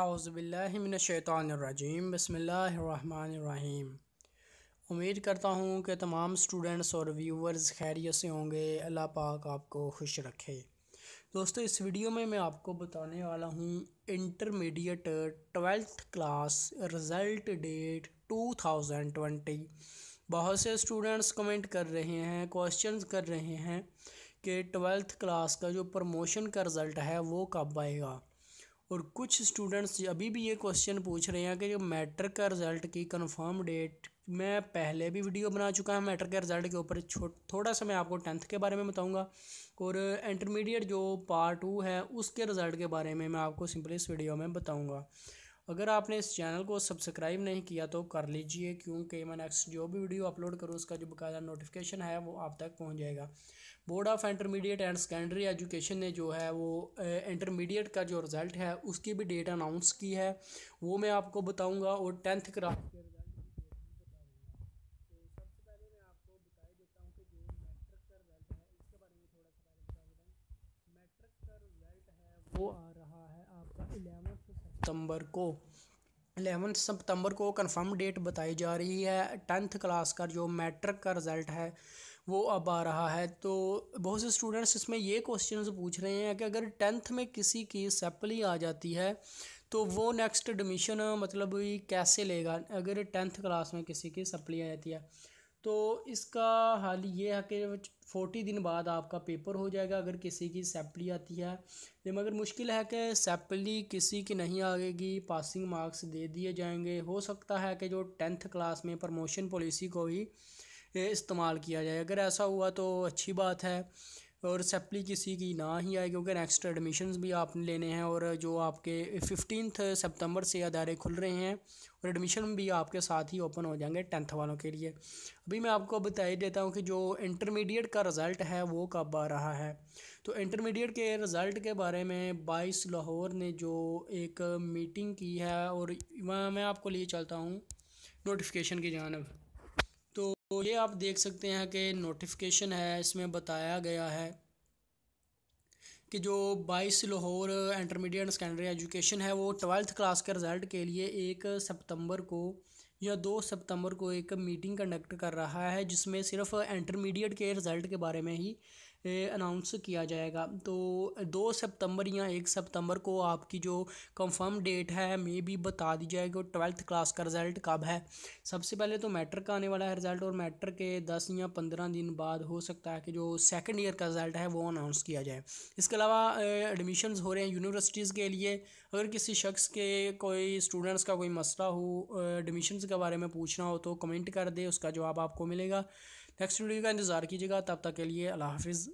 आउज़बिल्लिमिनशैतरजीम बसमीम उम्मीद करता हूँ कि तमाम स्टूडेंट्स और व्यूवर्स खैरियत से होंगे अल्लाह पाक आपको खुश रखे दोस्तों इस वीडियो में मैं आपको बताने वाला हूँ intermediate twelfth class result date 2020 बहुत से स्टूडेंट्स कमेंट कर रहे हैं क्वेश्चन कर रहे हैं कि ट्वेल्थ क्लास का जो प्रमोशन का रिज़ल्ट है वो कब आएगा और कुछ स्टूडेंट्स अभी भी ये क्वेश्चन पूछ रहे हैं कि जो मैटर का रिज़ल्ट की कन्फर्म डेट मैं पहले भी वीडियो बना चुका हूँ मैटर के रिज़ल्ट के ऊपर थोड़ा सा मैं आपको टेंथ के बारे में बताऊँगा और इंटरमीडिएट जो पार्ट टू है उसके रिज़ल्ट के बारे में मैं आपको सिंपली इस वीडियो में बताऊँगा अगर आपने इस चैनल को सब्सक्राइब नहीं किया तो कर लीजिए क्योंकि मैं नेक्स्ट जो भी वीडियो अपलोड करूँ उसका जो बकायदा नोटिफिकेशन है वो आप तक पहुँच जाएगा board of intermediate and secondary education ने जो है वो इंटरमीडिएट का जो रिज़ल्ट है उसकी भी डेट अनाउंस की है वो मैं आपको बताऊँगा और टेंथ क्लास के तो वो सितंबर को एलेवन सितंबर को कंफर्म डेट बताई जा रही है टेंथ क्लास का जो मैट्रिक का रिज़ल्ट है वो अब आ रहा है तो बहुत से स्टूडेंट्स इसमें ये क्वेश्चन पूछ रहे हैं कि अगर टेंथ में किसी की सेपली आ जाती है तो वो नेक्स्ट एडमिशन मतलब कैसे लेगा अगर टेंथ क्लास में किसी की सप्ली आ जाती है तो इसका हाल ये है कि फोर्टी दिन बाद आपका पेपर हो जाएगा अगर किसी की सैपली आती है लेकिन मगर मुश्किल है कि सैपली किसी की नहीं आएगी पासिंग मार्क्स दे दिए जाएंगे हो सकता है कि जो टेंथ क्लास में प्रमोशन पॉलिसी को ही इस्तेमाल किया जाए अगर ऐसा हुआ तो अच्छी बात है और सेप्ली किसी की ना ही आए क्योंकि नेक्स्ट एडमिशन्स भी आपने लेने हैं और जो आपके फिफ्टीनथ सितंबर से अदारे खुल रहे हैं और एडमिशन भी आपके साथ ही ओपन हो जाएंगे टेंथ वालों के लिए अभी मैं आपको बता ही देता हूँ कि जो इंटरमीडिएट का रिज़ल्ट है वो कब आ रहा है तो इंटरमीडिएट के रिज़ल्ट के बारे में बाईस लाहौर ने जो एक मीटिंग की है और मैं आपको लिए चलता हूँ नोटिफिकेशन की जानब तो ये आप देख सकते हैं कि नोटिफिकेशन है इसमें बताया गया है कि जो बाईस लाहौर इंटरमीडिएट सेकेंडरी एजुकेशन है वो ट्वेल्थ क्लास के रिज़ल्ट के लिए एक सितंबर को या दो सितंबर को एक मीटिंग कंडक्ट कर रहा है जिसमें सिर्फ इंटरमीडिएट के रिज़ल्ट के बारे में ही अनाउंस किया जाएगा तो दो सितंबर या एक सितंबर को आपकी जो कंफर्म डेट है मे भी बता दी जाएगी और ट्वेल्थ क्लास का रिज़ल्ट कब है सबसे पहले तो मैटर का आने वाला है रिज़ल्ट और मैटर के दस या पंद्रह दिन बाद हो सकता है कि जो सेकेंड ईयर का रिज़ल्ट है वो अनाउंस किया जाए इसके अलावा एडमिशन्स हो रहे हैं यूनिवर्सिटीज़ के लिए अगर किसी शख्स के कोई स्टूडेंट्स का कोई मसला हो एडमिशन्स के बारे में पूछना हो तो कमेंट कर दे उसका जवाब आपको मिलेगा नेक्स्ट वीडियो का इंतज़ार कीजिएगा तब तक के लिए अल्लाह हाफिज़